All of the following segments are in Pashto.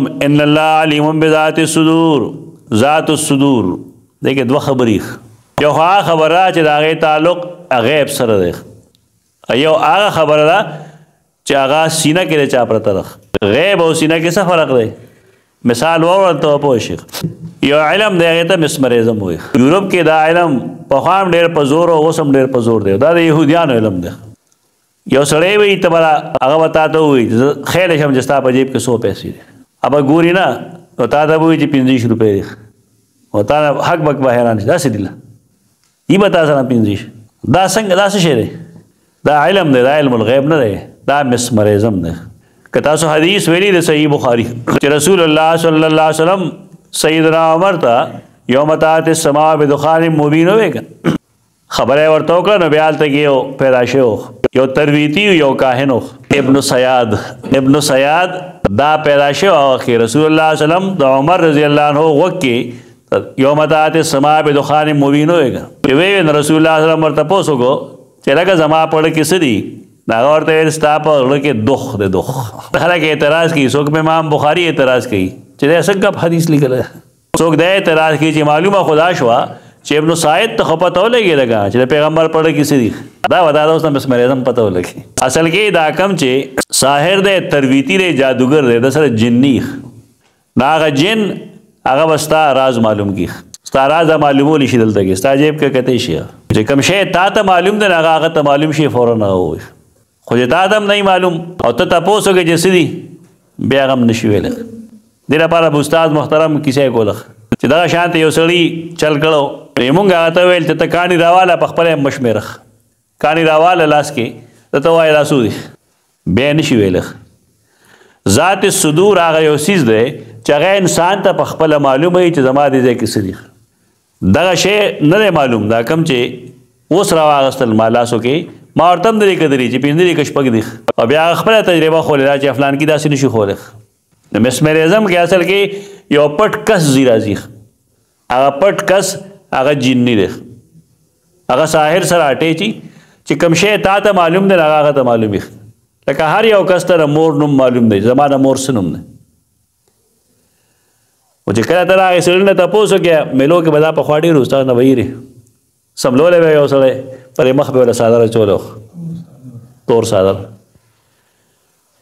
ان الله علیم بذات الصدور ذات الصدور دغه دوه خبرې یو هغه خبره چې دا غي تعلق غیب سره ده یو هغه خبره ده چې هغه سینه کې چا پرته ده غیب او سینه کې څه فرق دی مثال ورته په شیخ یو علم دی هغه ته مسمریزم وي یورپ کې دا علم په خام ډیر په زور او وسم ډیر په زور دی دا د يهوديانو علم دی یو سړی وي ته هغه وتا ته وي خیر شم جستا په جیب کې 100 پیسې دي ابا ګوري نه نو تا ته وایي چې پنځه شي روپۍ دی او تا حق بک به حیران شي داسې دی لا یي به تا سره پنځه دا څنګه دا څه شی دی دا علم دی دا علم الغیب نه دی دا مسمرزم دی که تاسو حدیث ویلی د صحیح بخاری چې رسول الله صلی الله علیه وسلم سیدنا عمر ته یوم تات السما بدخان مبین ویګ خبره ورته وکړه نو بیا تلته یو پیدا شوی یو ترویتی یو کاهن ابن سیاد ابن سیاد دا پیدا شوی او اخی رسول الله صلی الله علیه وسلم د عمر رضی الله عنه وکي یوم تات سما به دخان مبین ہوئے وی وی رسول الله صلی الله علیه وسلم ورته پوسو کو چې لکه زما پړ کې سدي دا ورته ویل ستا په لړ کې دوخ د دوخ خلک اعتراض کوي څوک امام بخاری اعتراض کوي چې دا څنګه حدیث لیکل څوک دا اعتراض کوي چې معلومه خدا شوا چې ابن سعید ته خو پته ولګي لګا چې پیغمبر پړه کیسه دي دا ودا دا اوس نو بسم الله اعظم پته ولګي اصل کې دا کم چې ساحر دې ترویتی دې جادوګر دې د سره جننی ناغه جن هغه وستا راز معلوم کی ستا راز معلومول شي دلته کې ستا جیب کې کته شي چې کم شی تا ته معلوم دی هغه هغه ته معلوم شي فورا نه وي خو چې تا دم نه معلوم او ته تاسو کې چې سړي بیا غم نشي ویل د لپاره استاد محترم کیسه کوله چې دا شانته یو سړی چل کړو ریمونګه هغه ویل ته کانی راواله په خپل مشمیرخ کانی راواله لاس کې ته وای لاسو دي به نشي ویلخ ذات صدور هغه یو سیز ده چې هغه انسان ته په خپل معلومه چې زما دي ځکه صدیق دغه شی نه معلوم دا کم چې اوس راواغستل مالاسو کې ما ورته درې کدرې چې پیندرې کشپګ دي او بیا خپل تجربه خولې چې افلان کې داسې نشي خولې د مسمریزم کې اصل کې یو پټ کس زیرازیخ هغه پټ کس هغه جنني دی هغه ساحر سره اټی چی چې کوم شی تا ته معلوم دی هغه ته معلومي لکه هر یو کس ته مور نوم معلوم دی زمانه مور سنوم دی او چې کله تر هغه سړي نه تاسو کې ملو کې بدا په خواډي روستا نه وایره سملولې به یو سړی پرې مخ به ولا ساده چولو تور ساده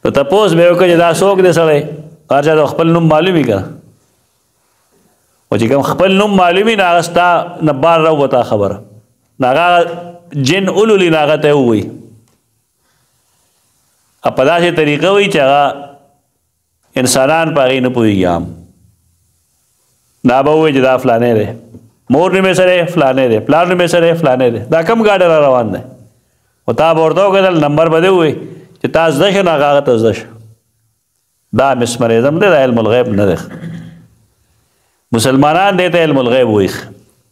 ته تاسو به یو کې دا څوک دی سړی هر چا خپل نوم معلومي کړه او چې کوم خپل نوم معلومی نه غستا نه بار راو تا خبره ناغه جن اولو لناغه ته وي ا په داسې طریقه وي چې هغه انسانان پاره نه پويګام دا به وي چې دا فلانه ده مور نیمه سره فلانه ده پلان نیمه سره فلانه ده دا کم گاډه را روان ده او تا ورته وکړل نمبر بده وي چې تاسو دښه ناغه تاسو دښه دا مسمرزم ده علم الغیب نه ده مسلمانان دته علم الغیب وایخ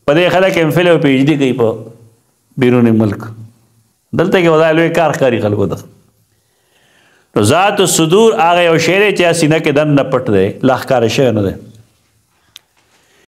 په دې خلک ایم فل او پی ایچ ډی کوي په بیرون ملک دلته کې ودا لوی کار کوي خلکو ته ذات الصدور هغه یو شعر چې سینه کې دن نه پټ دی لاخ کار شعر نه دی